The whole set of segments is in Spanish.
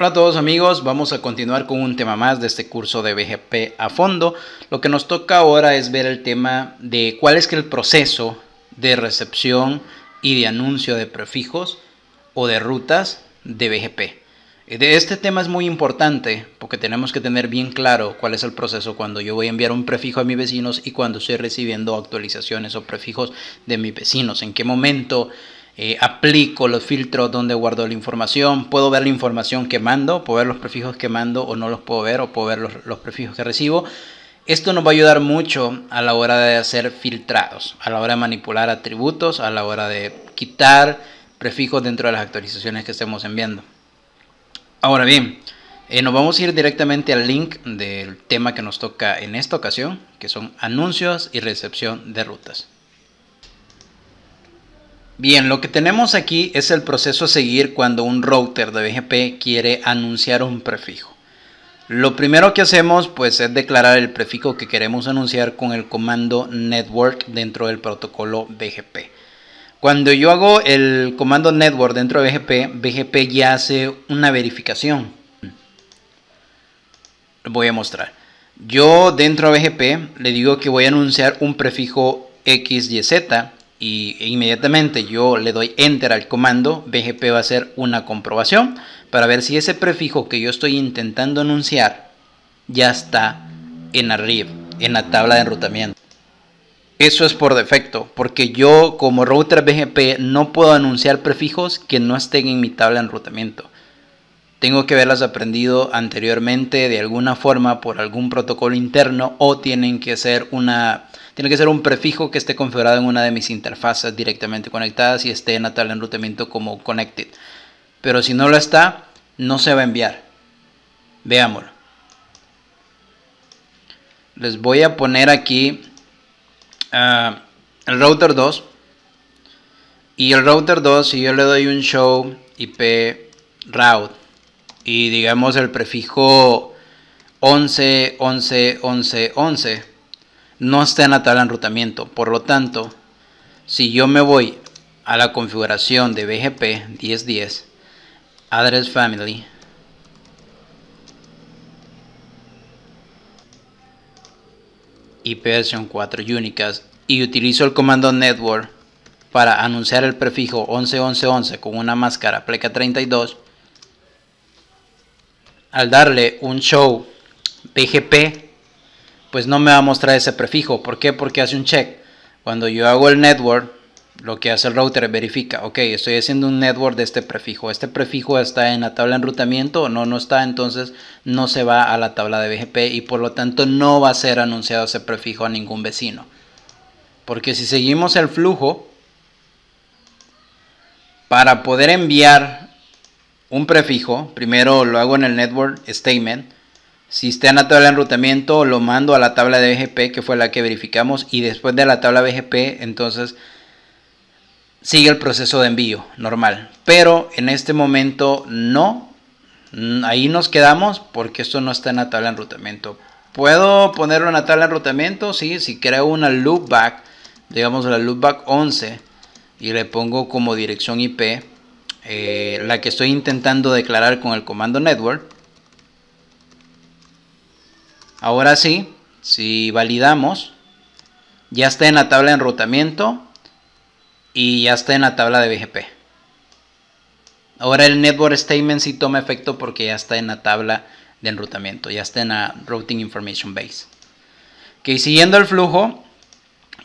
Hola a todos amigos, vamos a continuar con un tema más de este curso de BGP a fondo. Lo que nos toca ahora es ver el tema de cuál es el proceso de recepción y de anuncio de prefijos o de rutas de BGP. Eh, este tema es muy importante porque tenemos que tener bien claro cuál es el proceso cuando yo voy a enviar un prefijo a mis vecinos y cuando estoy recibiendo actualizaciones o prefijos de mis vecinos, en qué momento eh, aplico los filtros donde guardo la información, puedo ver la información que mando, puedo ver los prefijos que mando o no los puedo ver, o puedo ver los, prefijos que recibo. Esto nos va a ayudar mucho a la hora de hacer filtrados, a la hora de manipular atributos, a la hora de quitar prefijos dentro de las actualizaciones que estemos enviando. Ahora bien, eh, nos vamos a ir directamente al link del tema que nos toca en esta ocasión, que son anuncios y recepción de rutas. Bien, lo que tenemos aquí es el proceso a seguir cuando un router de BGP quiere anunciar un prefijo. Lo primero que hacemos pues es declarar el prefijo que queremos anunciar con el comando network dentro del protocolo BGP. Cuando yo hago el comando network dentro de BGP, BGP ya hace una verificación. Lo voy a mostrar. Yo dentro de BGP le digo que voy a anunciar un prefijo XYZ y inmediatamente yo le doy enter al comando, BGP va a hacer una comprobación para ver si ese prefijo que yo estoy intentando anunciar ya está en arriba, en la tabla de enrutamiento. Eso es por defecto, porque yo como router BGP no puedo anunciar prefijos que no estén en mi tabla de enrutamiento tengo que haberlas aprendido anteriormente de alguna forma por algún protocolo interno o tienen que ser una tiene que ser un prefijo que esté configurado en una de mis interfaces directamente conectadas y esté en a tal enrutamiento como connected. Pero si no lo está, no se va a enviar. Veámoslo. Les voy a poner aquí ah, el router 2. Y el router 2, si yo le doy un show IP route y digamos el prefijo 11, 11, 11, 11 no está en la tabla de enrutamiento. Por lo tanto, si yo me voy a la configuración de BGP 1010, address family, ipv 4 Unicast y utilizo el comando network para anunciar el prefijo 11111 con una máscara pleca 32 al darle un show BGP, pues no me va a mostrar ese prefijo. ¿Por qué? Porque hace un check. Cuando yo hago el network, lo que hace el router verifica, ok, estoy haciendo un network de este prefijo. Este prefijo está en la tabla de enrutamiento o no, no está, entonces no se va a la tabla de BGP y por lo tanto no va a ser anunciado ese prefijo a ningún vecino. Porque si seguimos el flujo, para poder enviar un prefijo, primero lo hago en el network statement, si está en la tabla de enrutamiento lo mando a la tabla de BGP que fue la que verificamos y después de la tabla BGP entonces sigue el proceso de envío normal, pero en este momento no, mm, ahí nos quedamos porque esto no está en la tabla de enrutamiento. ¿Puedo ponerlo en la tabla de enrutamiento? Sí, si creo una loopback, digamos la loopback 11 y le pongo como dirección IP eh, la que estoy intentando declarar con el comando network. Ahora sí, si validamos, ya está en la tabla de enrutamiento y ya está en la tabla de BGP. Ahora el network statement sí toma efecto porque ya está en la tabla de enrutamiento, ya está en la routing information base. Que siguiendo el flujo,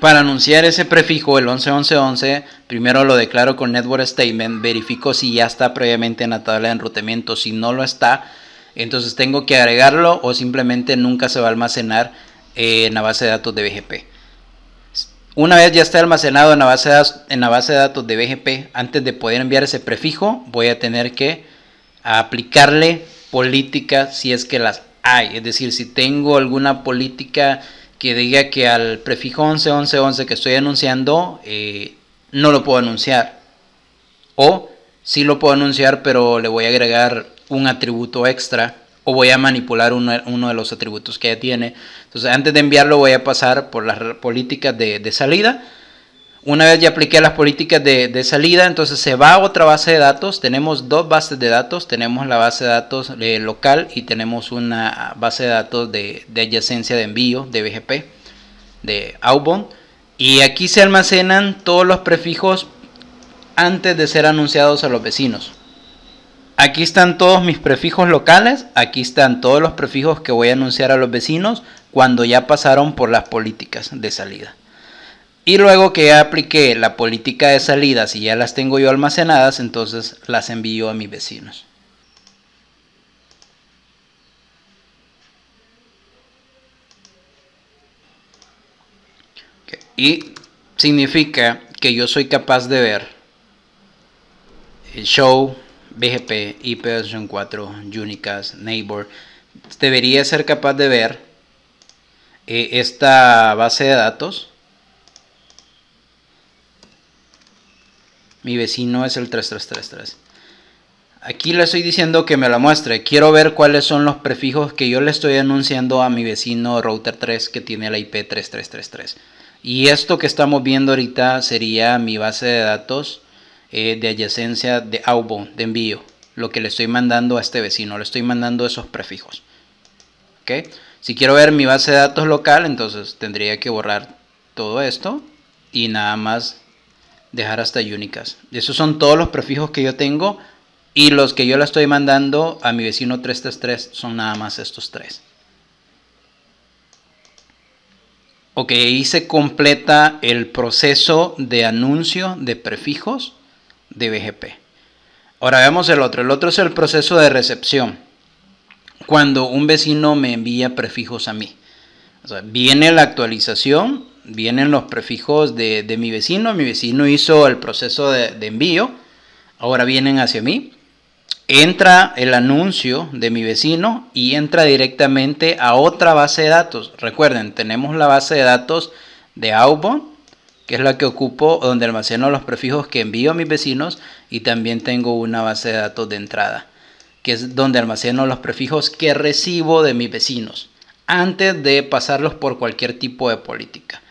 para anunciar ese prefijo, el 11111, primero lo declaro con Network Statement, verifico si ya está previamente en la tabla de enrutamiento, si no lo está, entonces tengo que agregarlo o simplemente nunca se va a almacenar eh, en la base de datos de BGP. Una vez ya esté almacenado en la, base en la base de datos de BGP, antes de poder enviar ese prefijo, voy a tener que aplicarle políticas si es que las hay. Es decir, si tengo alguna política que diga que al prefijo 111111 que estoy anunciando eh, no lo puedo anunciar. O sí lo puedo anunciar, pero le voy a agregar un atributo extra o voy a manipular uno, de los atributos que ya tiene. Entonces, antes de enviarlo, voy a pasar por las políticas de, de salida una vez ya apliqué las políticas de, salida, entonces se va a otra base de datos. Tenemos dos bases de datos. Tenemos la base de datos eh, local y tenemos una base de datos de, de adyacencia de envío de BGP, de outbound. Y aquí se almacenan todos los prefijos antes de ser anunciados a los vecinos. Aquí están todos mis prefijos locales, aquí están todos los prefijos que voy a anunciar a los vecinos cuando ya pasaron por las políticas de salida. Y luego que ya apliqué la política de salidas y ya las tengo yo almacenadas, entonces las envío a mis vecinos. Y significa que yo soy capaz de ver el Show, BGP, IPv 4, Unicast, Neighbor. Debería ser capaz de ver eh, esta base de datos Mi vecino es el 3333. Aquí le estoy diciendo que me la muestre. Quiero ver cuáles son los prefijos que yo le estoy anunciando a mi vecino router 3 que tiene la IP 3333. Y esto que estamos viendo ahorita sería mi base de datos eh, de adyacencia de outbound, de envío. Lo que le estoy mandando a este vecino, le estoy mandando esos prefijos. ¿Okay? Si quiero ver mi base de datos local, entonces tendría que borrar todo esto y nada más dejar hasta únicas. Esos son todos los prefijos que yo tengo y los que yo le estoy mandando a mi vecino 333 son nada más estos tres. Ok, y se completa el proceso de anuncio de prefijos de BGP. Ahora vemos el otro. El otro es el proceso de recepción. Cuando un vecino me envía prefijos a mí. viene la actualización vienen los prefijos de, de mi vecino, mi vecino hizo el proceso de, envío, ahora vienen hacia mí, entra el anuncio de mi vecino y entra directamente a otra base de datos. Recuerden, tenemos la base de datos de aubon que es la que ocupo donde almaceno los prefijos que envío a mis vecinos y también tengo una base de datos de entrada, que es donde almaceno los prefijos que recibo de mis vecinos antes de pasarlos por cualquier tipo de política.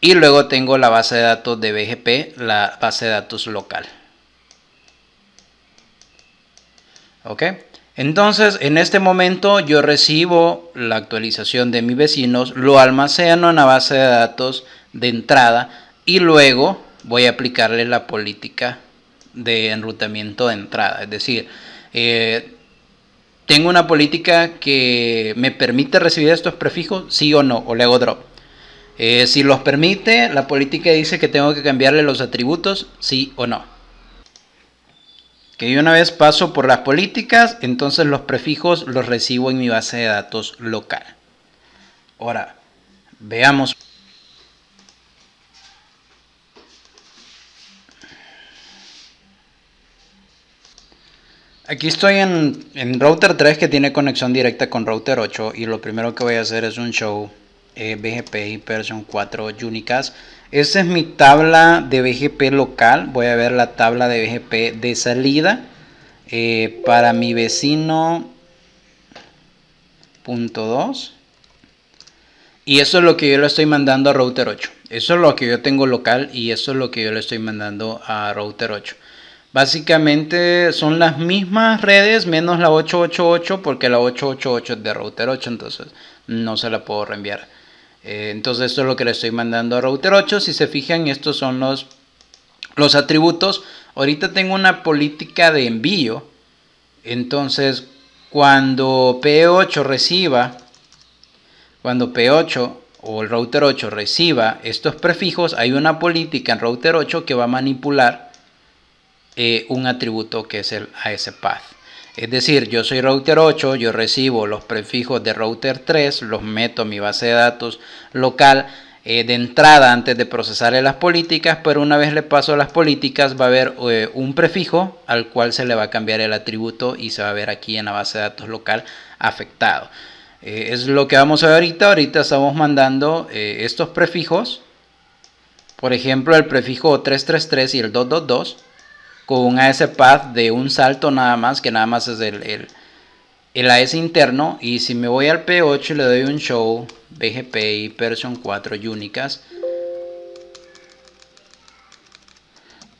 Y luego tengo la base de datos de BGP, la base de datos local. ¿Ok? Entonces, en este momento yo recibo la actualización de mis vecinos, lo almaceno en la base de datos de entrada y luego voy a aplicarle la política de enrutamiento de entrada. Es decir, eh, tengo una política que me permite recibir estos prefijos, sí o no, o le hago drop. Eh, si los permite, la política dice que tengo que cambiarle los atributos, sí o no. Que yo una vez paso por las políticas, entonces los prefijos los recibo en mi base de datos local. Ahora, veamos. Aquí estoy en router 3 que tiene conexión directa con router 8 y lo primero que voy a hacer es un show eh, BGP version 4 Unicast. esa es mi tabla de BGP local. Voy a ver la tabla de BGP de salida eh, para mi vecino punto 2. Y eso es lo que yo le estoy mandando a router 8. Eso es lo que yo tengo local y eso es lo que yo le estoy mandando a router 8. Básicamente son las mismas redes menos la 888 porque la 888 es de router 8, entonces no se la puedo reenviar. Eh, entonces esto es lo que le estoy mandando a router 8. Si se fijan, estos son los, los atributos. Ahorita tengo una política de envío. Entonces, cuando P8 reciba, cuando P8 o el router 8 reciba estos prefijos, hay una política en router 8 que va a manipular eh, un atributo que es el ASPath. Es decir, yo soy router 8, yo recibo los prefijos de router 3, los meto a mi base de datos local eh, de entrada antes de procesarle las políticas, pero una vez le paso las políticas va a haber eh, un prefijo al cual se le va a cambiar el atributo y se va a ver aquí en la base de datos local afectado. Eh, es lo que vamos a ver ahorita. Ahorita estamos mandando estos prefijos. Por ejemplo, el prefijo 333 y el 222 con un AS path de un salto nada más, que nada más es el, el, AS interno. Y si me voy al P8 le doy un show y person 4 Unicast.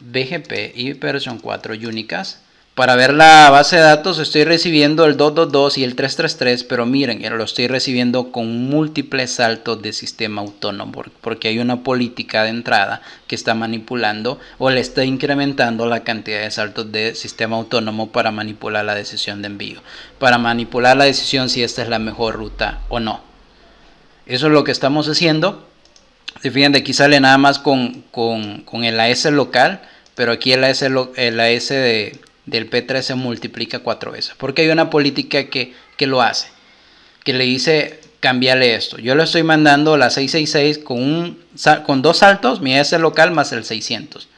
BGP y 4 Unicast para ver la base de datos estoy recibiendo el 222 y el 333, pero miren, eh, lo estoy recibiendo con múltiples saltos de sistema autónomo, porque hay una política de entrada que está manipulando o le está incrementando la cantidad de saltos de sistema autónomo para manipular la decisión de envío, para manipular la decisión si esta es la mejor ruta o no. Eso es lo que estamos haciendo. Fíjense, aquí sale nada más con, con, con el AS local, pero aquí el AS, el AS de del P3 se multiplica cuatro veces. Porque hay una política que, lo hace, que le dice cambiarle esto. Yo le estoy mandando la 666 con, un, con dos saltos, mi S local más el 600.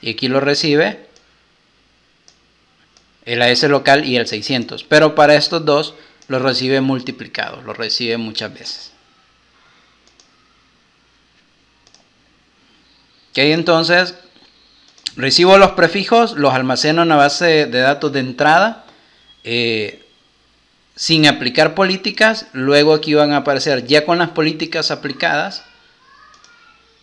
Y aquí lo recibe el AS local y el 600. Pero para estos dos lo recibe multiplicado, lo recibe muchas veces. hay entonces Recibo los prefijos, los almaceno en la base de datos de entrada, eh, sin aplicar políticas. Luego aquí van a aparecer ya con las políticas aplicadas.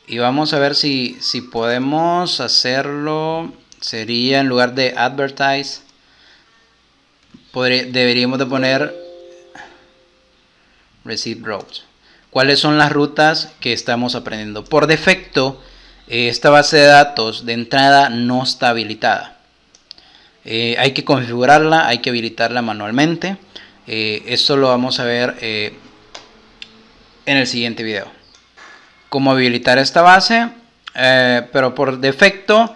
Y vamos a ver si, podemos hacerlo. Sería en lugar de advertise, deberíamos de poner receive routes. ¿Cuáles son las rutas que estamos aprendiendo? Por defecto, eh, esta base de datos de entrada no está habilitada. Eh, hay que configurarla, hay que habilitarla manualmente. Eh, esto lo vamos a ver en el siguiente video. Cómo habilitar esta base, pero por defecto,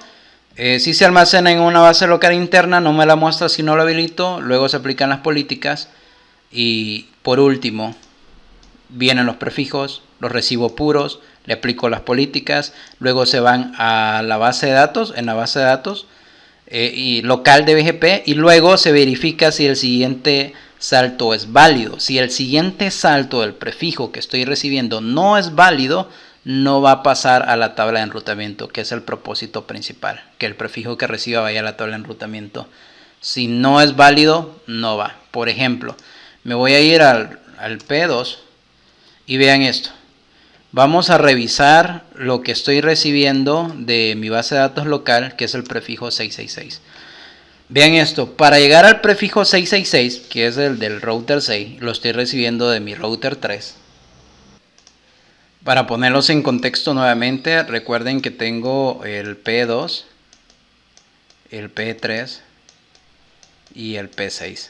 si se almacena en una base local interna, no me la muestra si no la habilito. Luego se aplican las políticas y por último vienen los prefijos, los recibos puros, le aplico las políticas, luego se van a la base de datos, en la base de datos eh, y local de BGP y luego se verifica si el siguiente salto es válido. Si el siguiente salto del prefijo que estoy recibiendo no es válido, no va a pasar a la tabla de enrutamiento, que es el propósito principal, que el prefijo que reciba vaya a la tabla de enrutamiento. Si no es válido, no va. Por ejemplo, me voy a ir al, al P2 y vean esto. Vamos a revisar lo que estoy recibiendo de mi base de datos local, que es el prefijo 666. Vean esto, para llegar al prefijo 666, que es el del router 6, lo estoy recibiendo de mi router 3. Para ponerlos en contexto nuevamente, recuerden que tengo el P2, el P3 y el P6.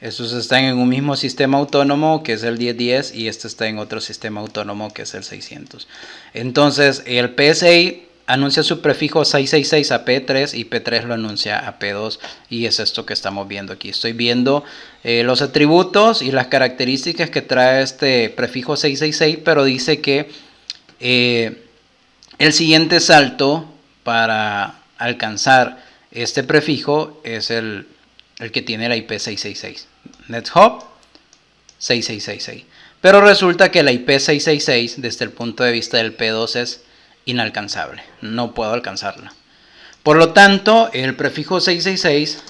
Estos están en un mismo sistema autónomo que es el 1010 y este está en otro sistema autónomo que es el 600. Entonces el PSI anuncia su prefijo 666 a P3 y P3 lo anuncia a P2 y es esto que estamos viendo aquí. Estoy viendo eh, los atributos y las características que trae este prefijo 666 pero dice que eh, el siguiente salto para alcanzar este prefijo es el, el que tiene la IP 666. NetHop 6666. Pero resulta que la IP 666 desde el punto de vista del P2 es inalcanzable. No puedo alcanzarla. Por lo tanto, el prefijo 666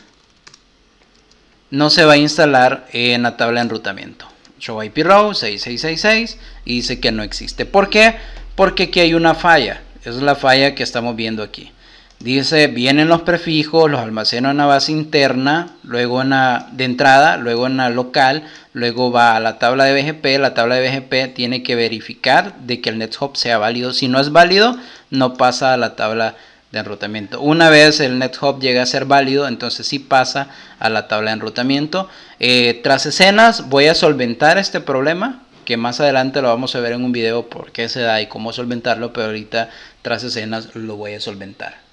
no se va a instalar en la tabla de enrutamiento. Show IP row 6666 y dice que no existe. ¿Por qué? Porque aquí hay una falla. es la falla que estamos viendo aquí. Dice, vienen los prefijos, los almacena en la base interna, luego en la de entrada, luego en la local, luego va a la tabla de BGP, la tabla de BGP tiene que verificar de que el NetHop sea válido. Si no es válido, no pasa a la tabla de enrutamiento. Una vez el NetHop llega a ser válido, entonces sí pasa a la tabla de enrutamiento. Eh, tras escenas voy a solventar este problema que más adelante lo vamos a ver en un video por qué se da y cómo solventarlo, pero ahorita tras escenas lo voy a solventar.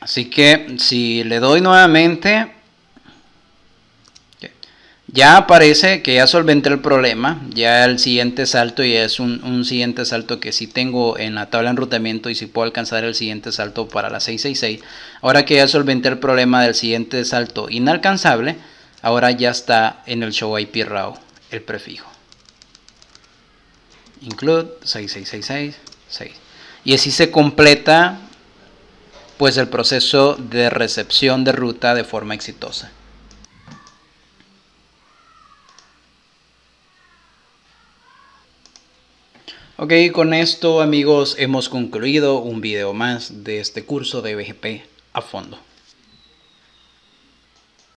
Así que si le doy nuevamente, ya aparece que ya solventé el problema. Ya el siguiente salto y es un, siguiente salto que sí tengo en la tabla enrutamiento y si puedo alcanzar el siguiente salto para la 666. Ahora que ya solventé el problema del siguiente salto inalcanzable, ahora ya está en el show IP RAW el prefijo. Include 6666 Y así se completa pues el proceso de recepción de ruta de forma exitosa. Ok, con esto amigos hemos concluido un video más de este curso de BGP a fondo.